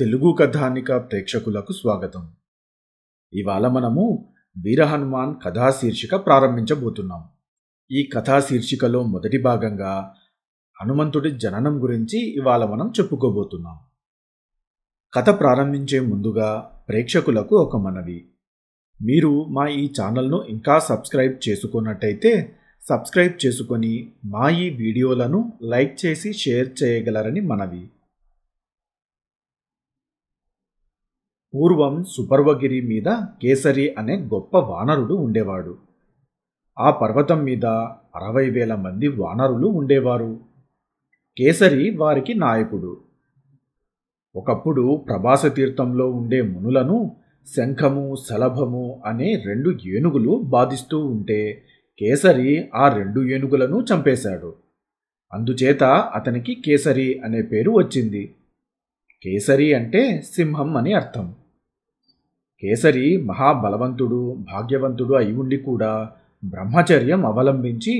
తెలుగు కథానిక ప్రేక్షకులకు స్వాగతం ఇవాళ మనము వీరహనుమాన్ కథా శీర్షిక ప్రారంభించబోతున్నాం ఈ కథా శీర్షికలో మొదటి భాగంగా హనుమంతుడి జననం గురించి ఇవాళ మనం చెప్పుకోబోతున్నాం కథ ప్రారంభించే ముందుగా ప్రేక్షకులకు ఒక మనవి మీరు మా ఈ ఛానల్ను ఇంకా సబ్స్క్రైబ్ చేసుకున్నట్టయితే సబ్స్క్రైబ్ చేసుకొని మా ఈ వీడియోలను లైక్ చేసి షేర్ చేయగలరని మనవి పూర్వం సుపర్వగిరి మీద కేసరి అనే గొప్ప వానరుడు ఉండేవాడు ఆ పర్వతం మీద అరవై వేల మంది వానరులు ఉండేవారు కేసరి వారికి నాయకుడు ఒకప్పుడు ప్రభాస తీర్థంలో ఉండే మునులను శంఖము శలభము అనే రెండు ఏనుగులు బాధిస్తూ ఉంటే కేసరి ఆ రెండు ఏనుగులను చంపేశాడు అందుచేత అతనికి కేసరి అనే పేరు వచ్చింది కేసరి అంటే సింహం అని అర్థం కేసరి మహాబలవంతుడు భాగ్యవంతుడు అయి ఉండి కూడా బ్రహ్మచర్యం అవలంబించి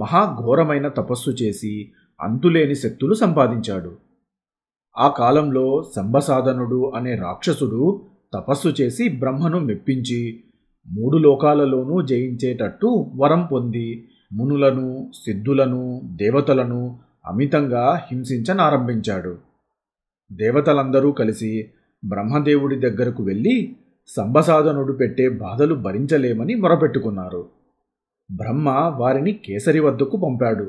మహాఘోరమైన తపస్సు చేసి అంతులేని శక్తులు సంపాదించాడు ఆ కాలంలో సంభసాధనుడు అనే రాక్షసుడు తపస్సు చేసి బ్రహ్మను మెప్పించి మూడు లోకాలలోనూ జయించేటట్టు వరం పొంది మునులను సిద్ధులను దేవతలను అమితంగా హింసించనారంభించాడు దేవతలందరూ కలిసి బ్రహ్మదేవుడి దగ్గరకు వెళ్ళి సంబసాధనుడు పెట్టే బాధలు భరించలేమని మొరపెట్టుకున్నారు బ్రహ్మ వారిని కేసరి వద్దకు పంపాడు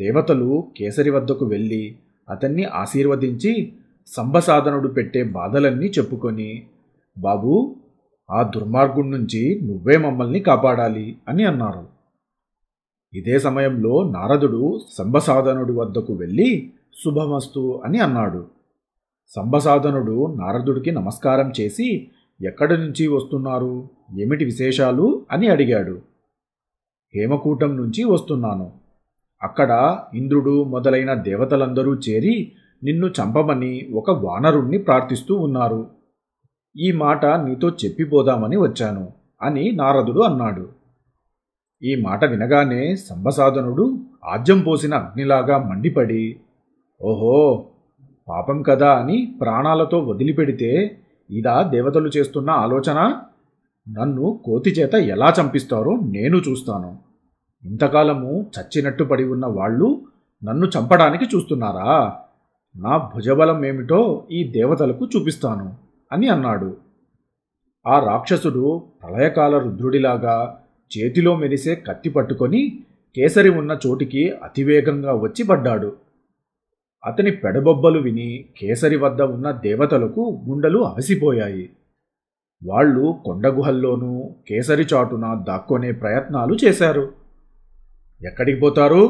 దేవతలు కేసరి వద్దకు వెళ్ళి అతన్ని ఆశీర్వదించి సంబసాధనుడు పెట్టే బాధలన్నీ చెప్పుకొని బాబు ఆ దుర్మార్గుడి నుంచి నువ్వే మమ్మల్ని కాపాడాలి అని అన్నారు ఇదే సమయంలో నారదుడు సంబసాధనుడి వద్దకు వెళ్ళి శుభమస్తు అని అన్నాడు సంబసాధనుడు నారదుడికి నమస్కారం చేసి ఎక్కడి నుంచి వస్తున్నారు ఏమిటి విశేషాలు అని అడిగాడు హేమకూటం నుంచి వస్తున్నాను అక్కడ ఇంద్రుడు మొదలైన దేవతలందరూ చేరి నిన్ను చంపమని ఒక వానరుణ్ణి ప్రార్థిస్తూ ఉన్నారు ఈ మాట నీతో చెప్పిపోదామని వచ్చాను అని నారదుడు అన్నాడు ఈ మాట వినగానే సంభసాధనుడు ఆజ్యం పోసిన అగ్నిలాగా మండిపడి ఓహో పాపం కదా అని ప్రాణాలతో వదిలిపెడితే ఇదా దేవతలు చేస్తున్న ఆలోచన నన్ను కోతి చేత ఎలా చంపిస్తారో నేను చూస్తాను ఇంతకాలము చచ్చినట్టు పడి ఉన్న వాళ్ళు నన్ను చంపడానికి చూస్తున్నారా నా భుజబలం ఏమిటో ఈ దేవతలకు చూపిస్తాను అని అన్నాడు ఆ రాక్షసుడు ప్రళయకాల రుద్రుడిలాగా చేతిలో మెరిసే కత్తి పట్టుకొని కేసరి ఉన్న చోటికి అతివేగంగా వచ్చి పడ్డాడు అతని పెడబొబ్బలు విని కేసరి వద్ద ఉన్న దేవతలకు గుండెలు అవిసిపోయాయి వాళ్ళు కొండగుహల్లోనూ కేసరి చాటున దాక్కునే ప్రయత్నాలు చేశారు ఎక్కడికి పోతారు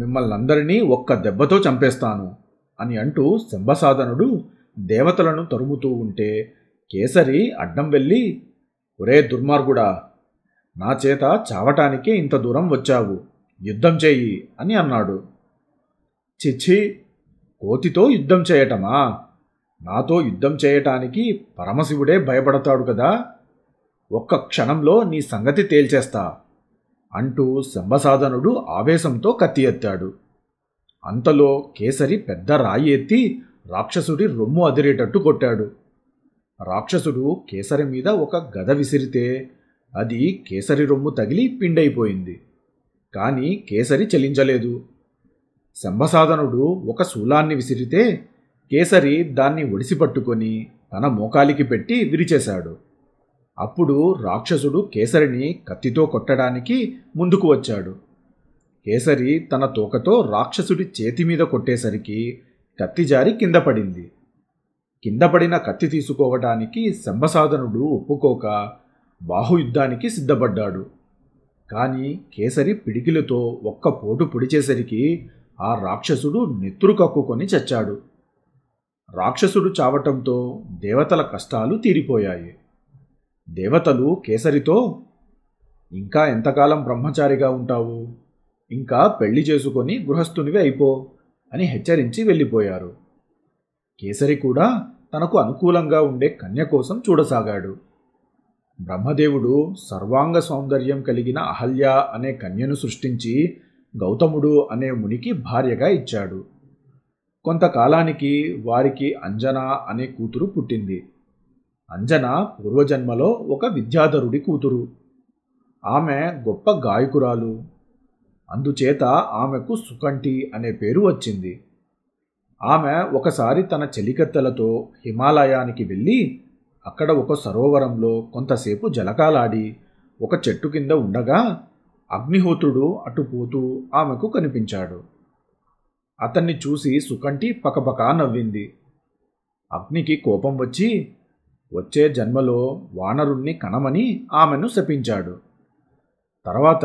మిమ్మల్ని అందరినీ ఒక్క దెబ్బతో చంపేస్తాను అని అంటూ శంభసాధనుడు దేవతలను తరుముతూ ఉంటే కేసరి అడ్డం వెళ్ళి ఒరే దుర్మార్గుడా నా చేత చావటానికే ఇంత దూరం వచ్చావు యుద్ధం చెయ్యి అని అన్నాడు చిచ్చి కోతితో యుద్ధం చేయటమా నాతో యుద్ధం చేయటానికి పరమశివుడే భయపడతాడు కదా ఒక్క క్షణంలో నీ సంగతి తేల్చేస్తా అంటూ శంభసాధనుడు ఆవేశంతో కత్తి ఎత్తాడు అంతలో కేసరి పెద్ద రాయి ఎత్తి రాక్షసుడి రొమ్ము అదిరేటట్టు కొట్టాడు రాక్షసుడు కేసరి మీద ఒక గద విసిరితే అది కేసరి రొమ్ము తగిలి పిండైపోయింది కానీ కేసరి చెలించలేదు శంభసాధనుడు ఒక శూలాన్ని విసిరితే కేసరి దాన్ని ఒడిసిపట్టుకొని తన మోకాలికి పెట్టి విరిచేశాడు అప్పుడు రాక్షసుడు కేసరిని కత్తితో కొట్టడానికి ముందుకు వచ్చాడు కేసరి తన తోకతో రాక్షసుడి చేతి మీద కొట్టేసరికి కత్తి జారి కింద పడింది కింద పడిన కత్తి తీసుకోవటానికి శంభసాధనుడు ఒప్పుకోక బాహుయుద్ధానికి సిద్ధపడ్డాడు కానీ కేసరి పిడికిలతో ఒక్క పోటు పొడిచేసరికి ఆ రాక్షసుడు నెత్తురు కక్కుకొని చచ్చాడు రాక్షసుడు చావటంతో దేవతల కష్టాలు తీరిపోయాయి దేవతలు కేసరితో ఇంకా ఎంతకాలం బ్రహ్మచారిగా ఉంటావు ఇంకా పెళ్లి చేసుకొని గృహస్థునివి అయిపో అని హెచ్చరించి వెళ్ళిపోయారు కేసరి కూడా తనకు అనుకూలంగా ఉండే కన్య కోసం చూడసాగాడు బ్రహ్మదేవుడు సర్వాంగ సౌందర్యం కలిగిన అహల్య అనే కన్యను సృష్టించి గౌతముడు అనే మునికి భార్యగా ఇచ్చాడు కొంతకాలానికి వారికి అంజన అనే కూతురు పుట్టింది అంజన పూర్వజన్మలో ఒక విద్యాధరుడి కూతురు ఆమె గొప్ప గాయకురాలు అందుచేత ఆమెకు సుకంటి అనే పేరు వచ్చింది ఆమె ఒకసారి తన చెలికత్తెలతో హిమాలయానికి వెళ్ళి అక్కడ ఒక సరోవరంలో కొంతసేపు జలకాలాడి ఒక చెట్టు కింద ఉండగా అగ్నిహోత్రుడు అటుపోతూ ఆమెకు కనిపించాడు అతన్ని చూసి సుకంటి పకపకా నవ్వింది అగ్నికి కోపం వచ్చి వచ్చే జన్మలో వానరుణ్ణి కనమని ఆమెను శపించాడు తర్వాత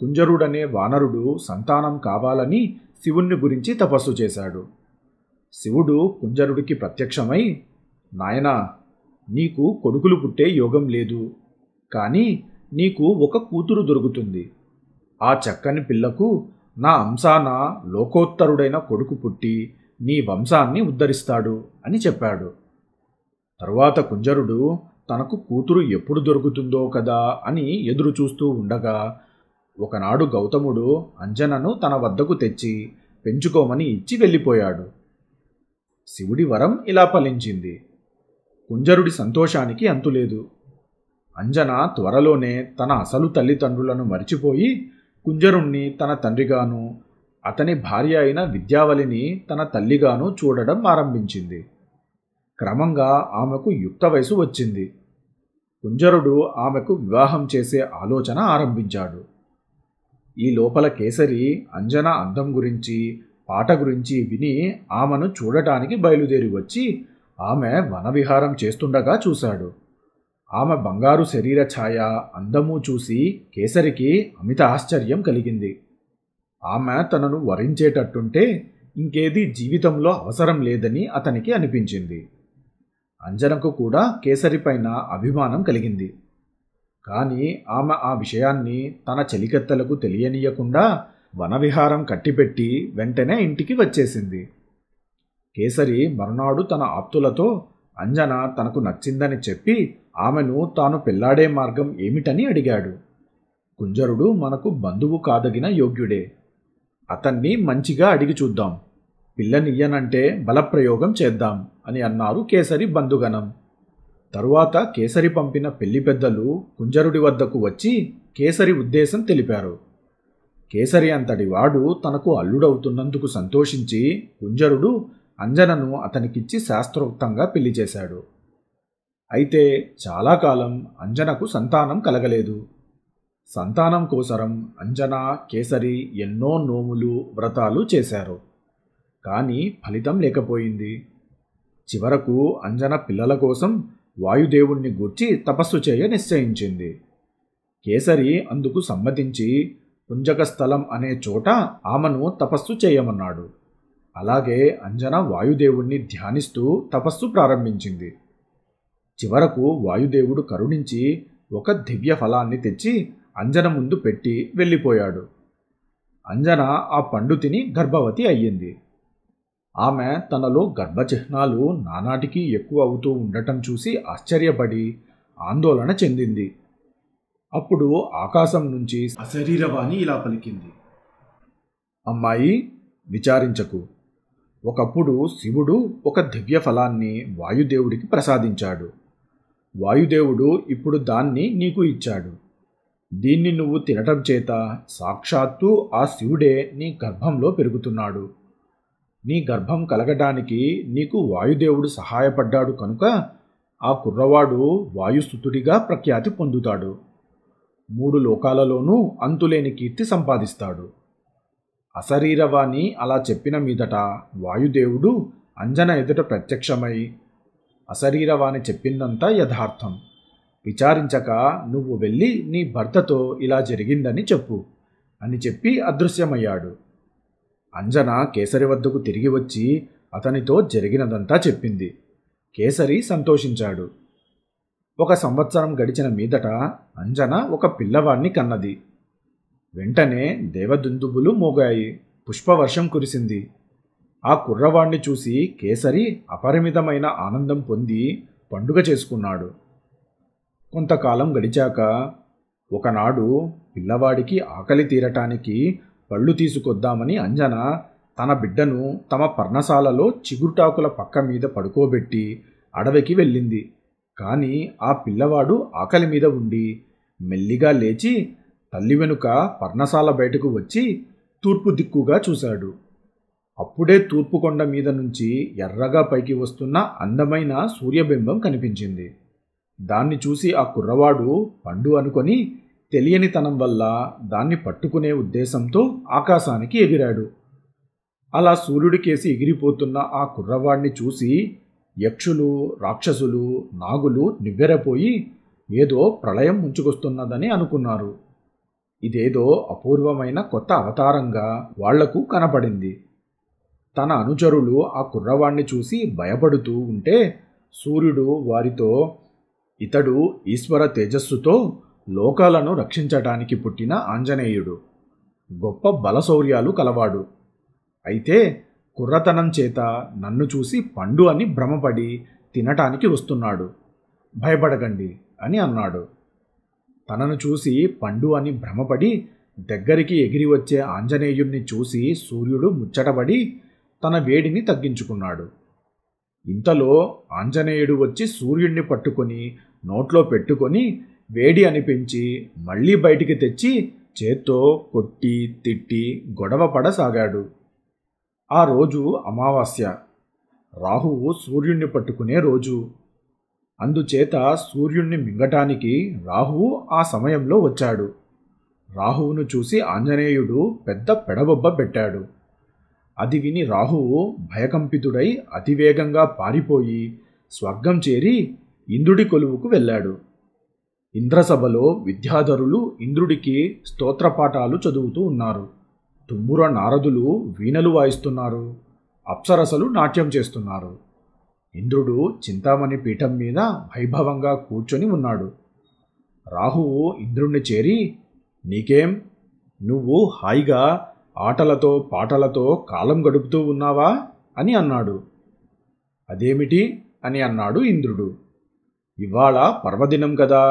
కుంజరుడనే వానరుడు సంతానం కావాలని శివుణ్ణి గురించి తపస్సు చేశాడు శివుడు కుంజరుడికి ప్రత్యక్షమై నాయనా నీకు కొడుకులు పుట్టే యోగం లేదు కానీ నీకు ఒక కూతురు దొరుకుతుంది ఆ చక్కని పిల్లకు నా అంశాన లోకోత్తరుడైన కొడుకు పుట్టి నీ వంశాన్ని ఉద్ధరిస్తాడు అని చెప్పాడు తరువాత కుంజరుడు తనకు కూతురు ఎప్పుడు దొరుకుతుందో కదా అని ఎదురు చూస్తూ ఉండగా ఒకనాడు గౌతముడు అంజనను తన వద్దకు తెచ్చి పెంచుకోమని ఇచ్చి వెళ్ళిపోయాడు శివుడి వరం ఇలా ఫలించింది కుంజరుడి సంతోషానికి అంతులేదు అంజన త్వరలోనే తన అసలు తల్లిదండ్రులను మరిచిపోయి కుంజరుణ్ణి తన తండ్రిగాను అతని భార్య అయిన విద్యావళిని తన తల్లిగాను చూడడం ఆరంభించింది క్రమంగా ఆమెకు యుక్త వయసు వచ్చింది కుంజరుడు ఆమెకు వివాహం చేసే ఆలోచన ఆరంభించాడు ఈ లోపల కేసరి అంజన అందం గురించి పాట గురించి విని ఆమెను చూడటానికి బయలుదేరి వచ్చి ఆమె వనవిహారం చేస్తుండగా చూశాడు ఆమె బంగారు శరీర ఛాయ అందము చూసి కేసరికి అమిత ఆశ్చర్యం కలిగింది ఆమె తనను వరించేటట్టుంటే ఇంకేది జీవితంలో అవసరం లేదని అతనికి అనిపించింది అంజనకు కూడా కేసరిపైన అభిమానం కలిగింది కానీ ఆమె ఆ విషయాన్ని తన చెలికత్తలకు తెలియనీయకుండా వనవిహారం కట్టిపెట్టి వెంటనే ఇంటికి వచ్చేసింది కేసరి మరునాడు తన ఆప్తులతో అంజన తనకు నచ్చిందని చెప్పి ఆమెను తాను పెళ్లాడే మార్గం ఏమిటని అడిగాడు కుంజరుడు మనకు బంధువు కాదగిన యోగ్యుడే అతన్ని మంచిగా అడిగి చూద్దాం పిల్లనియ్యనంటే బలప్రయోగం చేద్దాం అని అన్నారు కేసరి బంధుగణం తరువాత కేసరి పంపిన పెళ్లి పెద్దలు కుంజరుడి వద్దకు వచ్చి కేసరి ఉద్దేశం తెలిపారు కేసరి అంతటి వాడు తనకు అల్లుడవుతున్నందుకు సంతోషించి కుంజరుడు అంజనను అతనికిచ్చి శాస్త్రోక్తంగా పెళ్లి చేశాడు అయితే చాలా కాలం అంజనకు సంతానం కలగలేదు సంతానం కోసరం అంజన కేసరి ఎన్నో నోములు వ్రతాలు చేశారు కానీ ఫలితం లేకపోయింది చివరకు అంజన పిల్లల కోసం వాయుదేవుణ్ణి గూర్చి తపస్సు చేయ నిశ్చయించింది కేసరి అందుకు సమ్మతించి పుంజక స్థలం అనే చోట ఆమెను తపస్సు చేయమన్నాడు అలాగే అంజన వాయుదేవుణ్ణి ధ్యానిస్తూ తపస్సు ప్రారంభించింది చివరకు వాయుదేవుడు కరుణించి ఒక దివ్య ఫలాన్ని తెచ్చి అంజన ముందు పెట్టి వెళ్ళిపోయాడు అంజన ఆ పండు తిని గర్భవతి అయ్యింది ఆమె తనలో గర్భచిహ్నాలు నానాటికి ఎక్కువ అవుతూ ఉండటం చూసి ఆశ్చర్యపడి ఆందోళన చెందింది అప్పుడు ఆకాశం నుంచి అశరీరవాణి ఇలా పలికింది అమ్మాయి విచారించకు ఒకప్పుడు శివుడు ఒక దివ్య ఫలాన్ని వాయుదేవుడికి ప్రసాదించాడు వాయుదేవుడు ఇప్పుడు దాన్ని నీకు ఇచ్చాడు దీన్ని నువ్వు తినటం చేత సాక్షాత్తు ఆ శివుడే నీ గర్భంలో పెరుగుతున్నాడు నీ గర్భం కలగడానికి నీకు వాయుదేవుడు సహాయపడ్డాడు కనుక ఆ కుర్రవాడు వాయుస్థుతుడిగా ప్రఖ్యాతి పొందుతాడు మూడు లోకాలలోనూ అంతులేని కీర్తి సంపాదిస్తాడు అశరీరవాణి అలా చెప్పిన మీదట వాయుదేవుడు అంజన ఎదుట ప్రత్యక్షమై అశరీరవాణి చెప్పిందంతా యథార్థం విచారించక నువ్వు వెళ్ళి నీ భర్తతో ఇలా జరిగిందని చెప్పు అని చెప్పి అదృశ్యమయ్యాడు అంజన కేసరి వద్దకు తిరిగి వచ్చి అతనితో జరిగినదంతా చెప్పింది కేసరి సంతోషించాడు ఒక సంవత్సరం గడిచిన మీదట అంజన ఒక పిల్లవాణ్ణి కన్నది వెంటనే దేవదుందుబులు మోగాయి పుష్పవర్షం కురిసింది ఆ కుర్రవాణ్ణి చూసి కేసరి అపరిమితమైన ఆనందం పొంది పండుగ చేసుకున్నాడు కొంతకాలం గడిచాక ఒకనాడు పిల్లవాడికి ఆకలి తీరటానికి పళ్ళు తీసుకొద్దామని అంజన తన బిడ్డను తమ పర్ణశాలలో చిగురుటాకుల పక్క మీద పడుకోబెట్టి అడవికి వెళ్ళింది కానీ ఆ పిల్లవాడు ఆకలి మీద ఉండి మెల్లిగా లేచి తల్లి వెనుక పర్ణశాల బయటకు వచ్చి తూర్పు దిక్కుగా చూశాడు అప్పుడే తూర్పుకొండ మీద నుంచి ఎర్రగా పైకి వస్తున్న అందమైన సూర్యబింబం కనిపించింది దాన్ని చూసి ఆ కుర్రవాడు పండు అనుకొని తెలియనితనం వల్ల దాన్ని పట్టుకునే ఉద్దేశంతో ఆకాశానికి ఎగిరాడు అలా సూర్యుడికేసి ఎగిరిపోతున్న ఆ కుర్రవాడిని చూసి యక్షులు రాక్షసులు నాగులు నివ్వెరపోయి ఏదో ప్రళయం ముంచుకొస్తున్నదని అనుకున్నారు ఇదేదో అపూర్వమైన కొత్త అవతారంగా వాళ్లకు కనపడింది తన అనుచరులు ఆ కుర్రవాణ్ణి చూసి భయపడుతూ ఉంటే సూర్యుడు వారితో ఇతడు ఈశ్వర తేజస్సుతో లోకాలను రక్షించటానికి పుట్టిన ఆంజనేయుడు గొప్ప బలశౌర్యాలు కలవాడు అయితే కుర్రతనం చేత నన్ను చూసి పండు అని భ్రమపడి తినటానికి వస్తున్నాడు భయపడకండి అని అన్నాడు తనను చూసి పండు అని భ్రమపడి దగ్గరికి ఎగిరి వచ్చే ఆంజనేయుణ్ణి చూసి సూర్యుడు ముచ్చటపడి తన వేడిని తగ్గించుకున్నాడు ఇంతలో ఆంజనేయుడు వచ్చి సూర్యుణ్ణి పట్టుకొని నోట్లో పెట్టుకొని వేడి అనిపించి మళ్ళీ బయటికి తెచ్చి చేత్తో కొట్టి తిట్టి గొడవ పడసాగాడు ఆ రోజు అమావాస్య రాహువు సూర్యుణ్ణి పట్టుకునే రోజు అందుచేత సూర్యుణ్ణి మింగటానికి రాహువు ఆ సమయంలో వచ్చాడు రాహువును చూసి ఆంజనేయుడు పెద్ద పెడబొబ్బ పెట్టాడు అది విని రాహువు భయకంపితుడై అతివేగంగా పారిపోయి స్వర్గం చేరి ఇంద్రుడి కొలువుకు వెళ్ళాడు ఇంద్రసభలో విద్యాధరులు ఇంద్రుడికి స్తోత్రపాఠాలు చదువుతూ ఉన్నారు తుమ్ముర నారదులు వీణలు వాయిస్తున్నారు అప్సరసలు నాట్యం చేస్తున్నారు ఇంద్రుడు చింతామణి పీఠం మీద వైభవంగా కూర్చొని ఉన్నాడు రాహువు ఇంద్రుణ్ణి చేరి నీకేం నువ్వు హాయిగా ఆటలతో పాటలతో కాలం గడుపుతూ ఉన్నావా అని అన్నాడు అదేమిటి అని అన్నాడు ఇంద్రుడు ఇవాళ పర్వదినం కదా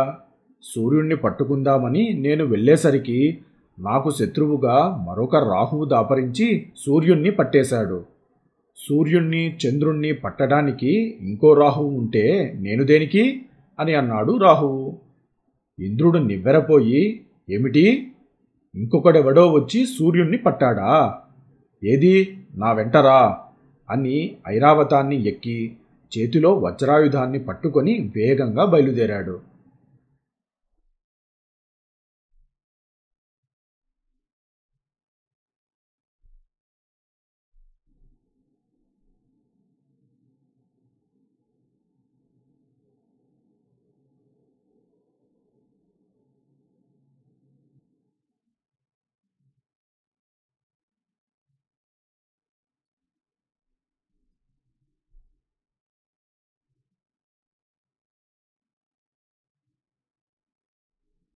సూర్యుణ్ణి పట్టుకుందామని నేను వెళ్ళేసరికి నాకు శత్రువుగా మరొక రాహువు దాపరించి సూర్యుణ్ణి పట్టేశాడు సూర్యుణ్ణి చంద్రుణ్ణి పట్టడానికి ఇంకో రాహువు ఉంటే నేను దేనికి అని అన్నాడు రాహువు ఇంద్రుడు నివ్వెరపోయి ఏమిటి ఇంకొకడెవడో వచ్చి సూర్యుణ్ణి పట్టాడా ఏది నా వెంటరా అని ఐరావతాన్ని ఎక్కి చేతిలో వజ్రాయుధాన్ని పట్టుకొని వేగంగా బయలుదేరాడు